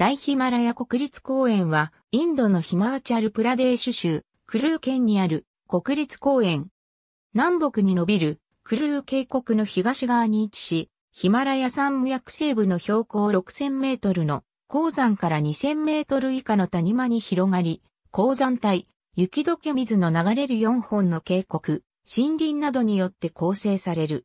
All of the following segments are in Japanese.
大ヒマラヤ国立公園は、インドのヒマーチャルプラデーシュ州、クルー県にある国立公園。南北に伸びるクルー渓谷の東側に位置し、ヒマラヤ山脈西部の標高6000メートルの鉱山から2000メートル以下の谷間に広がり、鉱山帯、雪解け水の流れる4本の渓谷、森林などによって構成される。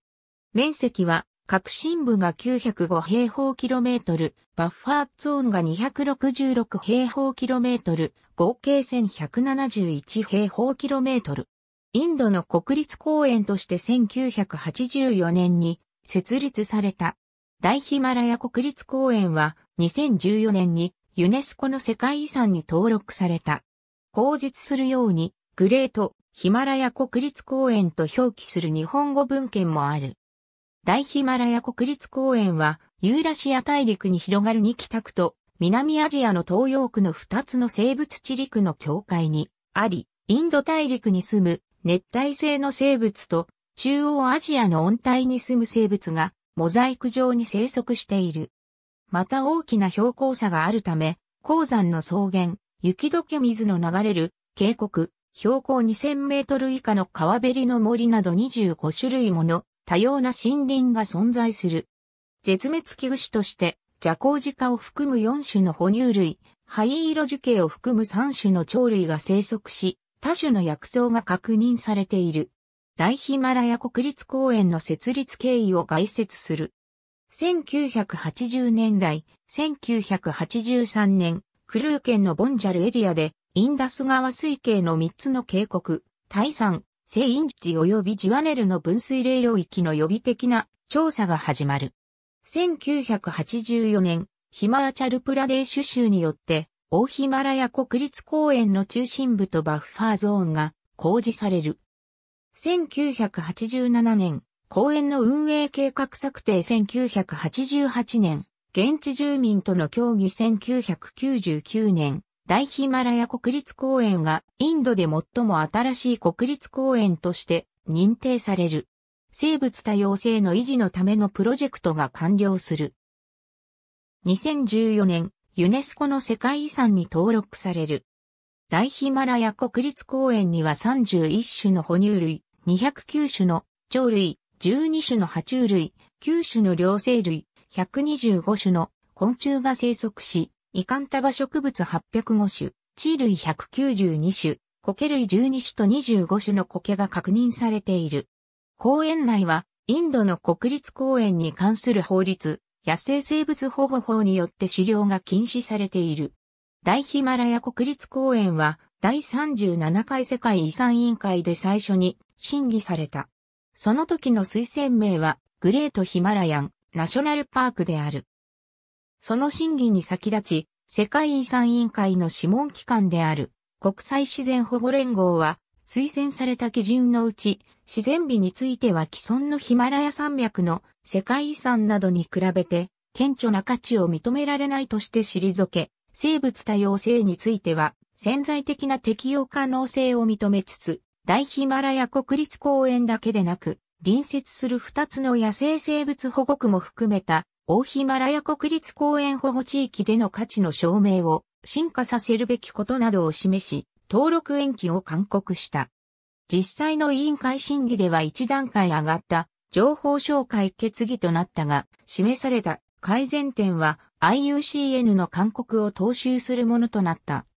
面積は核新部が905平方キロメートル、バッファーゾーンが266平方キロメートル、合計1171平方キロメートル。インドの国立公園として1984年に設立された。大ヒマラヤ国立公園は2014年にユネスコの世界遺産に登録された。口述するようにグレートヒマラヤ国立公園と表記する日本語文献もある。大ヒマラヤ国立公園は、ユーラシア大陸に広がる2北区と、南アジアの東洋区の2つの生物地陸の境界にあり、インド大陸に住む熱帯性の生物と、中央アジアの温帯に住む生物が、モザイク状に生息している。また大きな標高差があるため、鉱山の草原、雪解け水の流れる、渓谷、標高2000メートル以下の川べりの森など25種類もの多様な森林が存在する。絶滅危惧種として、ジャコウジカを含む4種の哺乳類、灰色樹形を含む3種の鳥類が生息し、多種の薬草が確認されている。大ヒマラヤ国立公園の設立経緯を概説する。1980年代、1983年、クルー県のボンジャルエリアで、インダス川水系の3つの渓谷、タイ山、セインチ及びジワネルの分水嶺領域の予備的な調査が始まる。1984年、ヒマーチャルプラデーシュ州によって、大ヒマラヤ国立公園の中心部とバッファーゾーンが公示される。1987年、公園の運営計画策定1988年、現地住民との協議1999年、大ヒマラヤ国立公園がインドで最も新しい国立公園として認定される。生物多様性の維持のためのプロジェクトが完了する。2014年、ユネスコの世界遺産に登録される。大ヒマラヤ国立公園には31種の哺乳類、209種の鳥類、12種の爬虫類、9種の両生類、125種の昆虫が生息し、イカンタバ植物805種、地類192種、苔類12種と25種の苔が確認されている。公園内は、インドの国立公園に関する法律、野生生物保護法によって狩猟が禁止されている。大ヒマラヤ国立公園は、第37回世界遺産委員会で最初に審議された。その時の推薦名は、グレートヒマラヤン、ナショナルパークである。その審議に先立ち、世界遺産委員会の諮問機関である国際自然保護連合は、推薦された基準のうち、自然美については既存のヒマラヤ山脈の世界遺産などに比べて、顕著な価値を認められないとして退け、生物多様性については、潜在的な適用可能性を認めつつ、大ヒマラヤ国立公園だけでなく、隣接する2つの野生生物保護区も含めた大ヒマラヤ国立公園保護地域での価値の証明を進化させるべきことなどを示し、登録延期を勧告した。実際の委員会審議では一段階上がった情報紹介決議となったが、示された改善点は IUCN の勧告を踏襲するものとなった。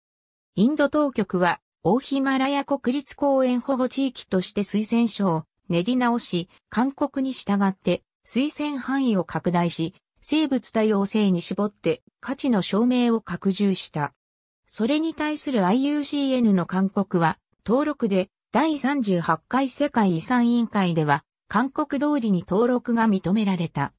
インド当局は、大ヒマラヤ国立公園保護地域として推薦書を練り直し、勧告に従って推薦範囲を拡大し、生物多様性に絞って価値の証明を拡充した。それに対する IUCN の勧告は、登録で第38回世界遺産委員会では、勧告通りに登録が認められた。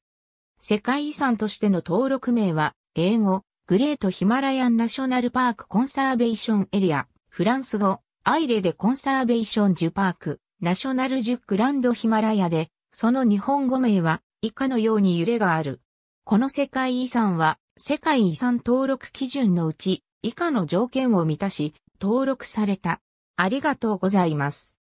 世界遺産としての登録名は、英語、グレートヒマラヤンナショナルパークコンサーベーションエリア、フランス語、アイレでコンサーベーションジュパーク、ナショナルジュックランドヒマラヤで、その日本語名は以下のように揺れがある。この世界遺産は世界遺産登録基準のうち以下の条件を満たし登録された。ありがとうございます。